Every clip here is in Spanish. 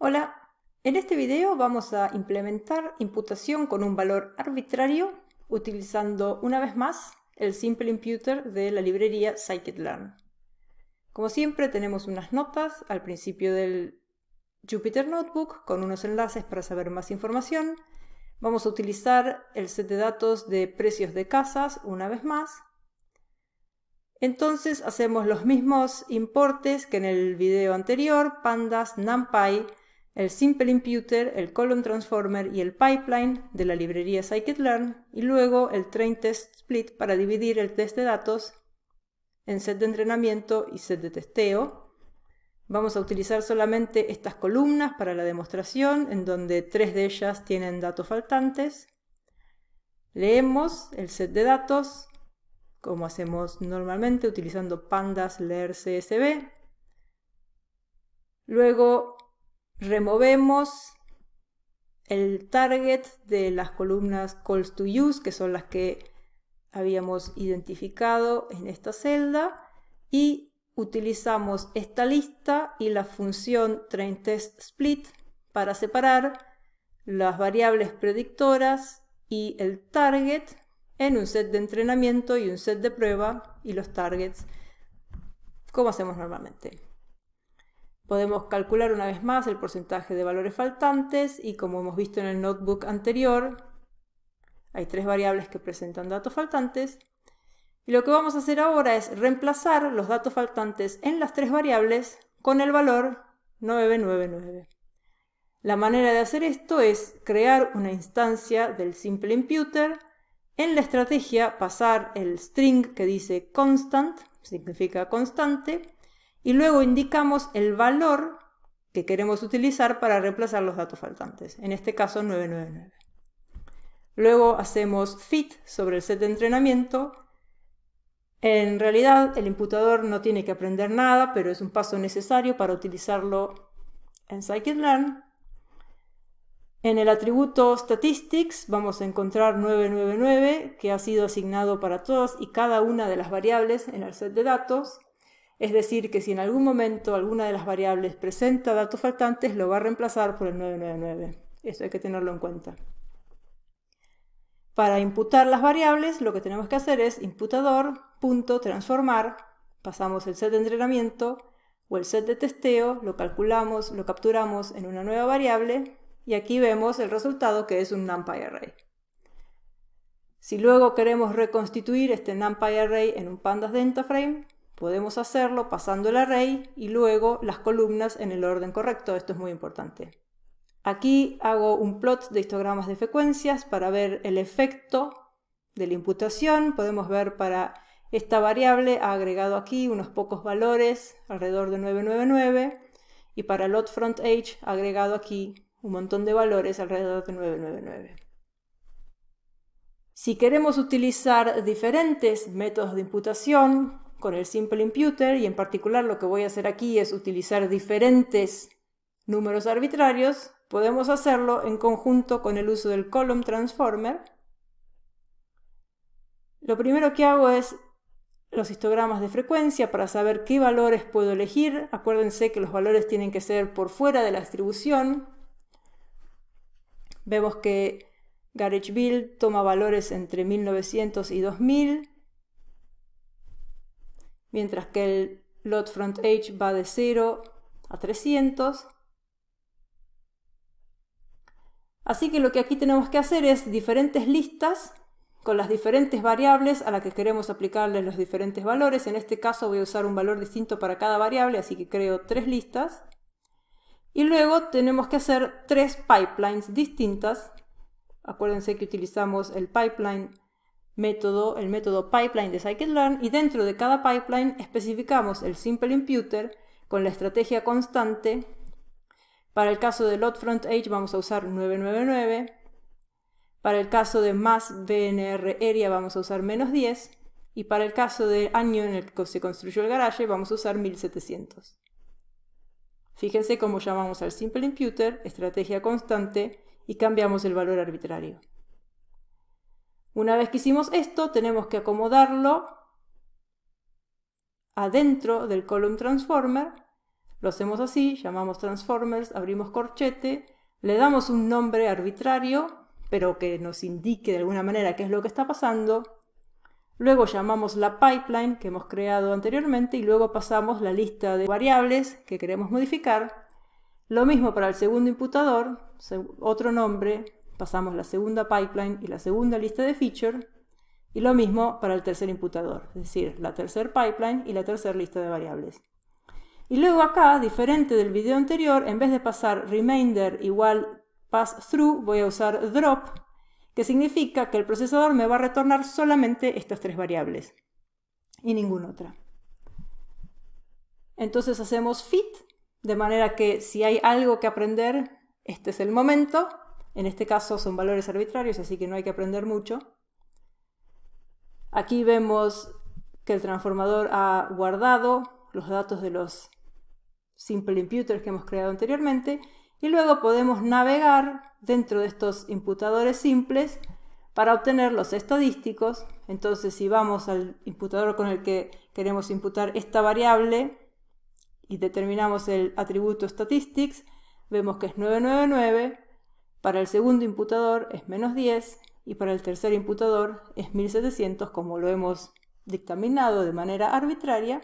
Hola, en este video vamos a implementar imputación con un valor arbitrario utilizando una vez más el Simple Imputer de la librería scikit-learn. Como siempre tenemos unas notas al principio del Jupyter Notebook con unos enlaces para saber más información. Vamos a utilizar el set de datos de precios de casas una vez más. Entonces hacemos los mismos importes que en el video anterior, pandas, numpy, el Simple Imputer, el Column Transformer y el Pipeline de la librería scikit-learn y luego el Train Test Split para dividir el test de datos en set de entrenamiento y set de testeo. Vamos a utilizar solamente estas columnas para la demostración, en donde tres de ellas tienen datos faltantes. Leemos el set de datos, como hacemos normalmente utilizando pandas leer CSV. Luego removemos el target de las columnas calls to use, que son las que habíamos identificado en esta celda, y utilizamos esta lista y la función test split para separar las variables predictoras y el target en un set de entrenamiento y un set de prueba y los targets como hacemos normalmente. Podemos calcular una vez más el porcentaje de valores faltantes y como hemos visto en el notebook anterior, hay tres variables que presentan datos faltantes. Y lo que vamos a hacer ahora es reemplazar los datos faltantes en las tres variables con el valor 999. La manera de hacer esto es crear una instancia del simple imputer. En la estrategia pasar el string que dice constant, significa constante, y luego indicamos el valor que queremos utilizar para reemplazar los datos faltantes, en este caso 999. Luego hacemos fit sobre el set de entrenamiento. En realidad el imputador no tiene que aprender nada, pero es un paso necesario para utilizarlo en scikit-learn. En el atributo statistics vamos a encontrar 999 que ha sido asignado para todas y cada una de las variables en el set de datos. Es decir, que si en algún momento alguna de las variables presenta datos faltantes, lo va a reemplazar por el 999. Eso hay que tenerlo en cuenta. Para imputar las variables, lo que tenemos que hacer es imputador.transformar, pasamos el set de entrenamiento o el set de testeo, lo calculamos, lo capturamos en una nueva variable y aquí vemos el resultado que es un NumPy array. Si luego queremos reconstituir este NumPy array en un pandas de Podemos hacerlo pasando el array y luego las columnas en el orden correcto. Esto es muy importante. Aquí hago un plot de histogramas de frecuencias para ver el efecto de la imputación. Podemos ver para esta variable ha agregado aquí unos pocos valores, alrededor de 999, y para lot front age ha agregado aquí un montón de valores, alrededor de 999. Si queremos utilizar diferentes métodos de imputación con el simple imputer y en particular lo que voy a hacer aquí es utilizar diferentes números arbitrarios, podemos hacerlo en conjunto con el uso del column transformer. Lo primero que hago es los histogramas de frecuencia para saber qué valores puedo elegir. Acuérdense que los valores tienen que ser por fuera de la distribución. Vemos que GarageBuild toma valores entre 1900 y 2000 mientras que el lot front edge va de 0 a 300. Así que lo que aquí tenemos que hacer es diferentes listas con las diferentes variables a las que queremos aplicarles los diferentes valores. En este caso voy a usar un valor distinto para cada variable, así que creo tres listas. Y luego tenemos que hacer tres pipelines distintas. Acuérdense que utilizamos el pipeline método, el método pipeline de scikit-learn y dentro de cada pipeline especificamos el simple imputer con la estrategia constante. Para el caso de lot front age vamos a usar 999. Para el caso de más bnr area vamos a usar menos 10. Y para el caso del año en el que se construyó el garaje vamos a usar 1700. Fíjense cómo llamamos al simple imputer estrategia constante y cambiamos el valor arbitrario. Una vez que hicimos esto, tenemos que acomodarlo adentro del column transformer. Lo hacemos así, llamamos transformers, abrimos corchete, le damos un nombre arbitrario, pero que nos indique de alguna manera qué es lo que está pasando. Luego llamamos la pipeline que hemos creado anteriormente y luego pasamos la lista de variables que queremos modificar. Lo mismo para el segundo imputador, otro nombre, pasamos la segunda pipeline y la segunda lista de feature, y lo mismo para el tercer imputador, es decir, la tercer pipeline y la tercera lista de variables. Y luego acá, diferente del video anterior, en vez de pasar remainder igual pass through, voy a usar drop, que significa que el procesador me va a retornar solamente estas tres variables y ninguna otra. Entonces hacemos fit, de manera que si hay algo que aprender, este es el momento, en este caso son valores arbitrarios, así que no hay que aprender mucho. Aquí vemos que el transformador ha guardado los datos de los simple imputers que hemos creado anteriormente y luego podemos navegar dentro de estos imputadores simples para obtener los estadísticos. Entonces, si vamos al imputador con el que queremos imputar esta variable y determinamos el atributo statistics, vemos que es 999 para el segundo imputador es menos 10 y para el tercer imputador es 1700 como lo hemos dictaminado de manera arbitraria.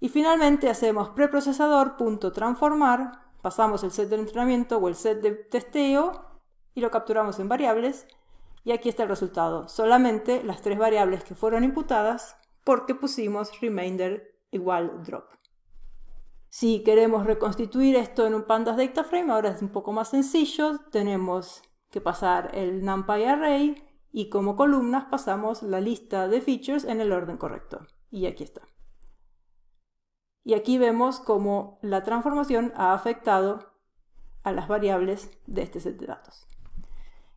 Y finalmente hacemos preprocesador.transformar, pasamos el set de entrenamiento o el set de testeo y lo capturamos en variables. Y aquí está el resultado, solamente las tres variables que fueron imputadas porque pusimos remainder igual drop. Si queremos reconstituir esto en un pandas DataFrame, ahora es un poco más sencillo. Tenemos que pasar el NumPy array y como columnas pasamos la lista de features en el orden correcto. Y aquí está. Y aquí vemos cómo la transformación ha afectado a las variables de este set de datos.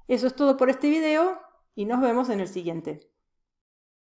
Eso es todo por este video y nos vemos en el siguiente.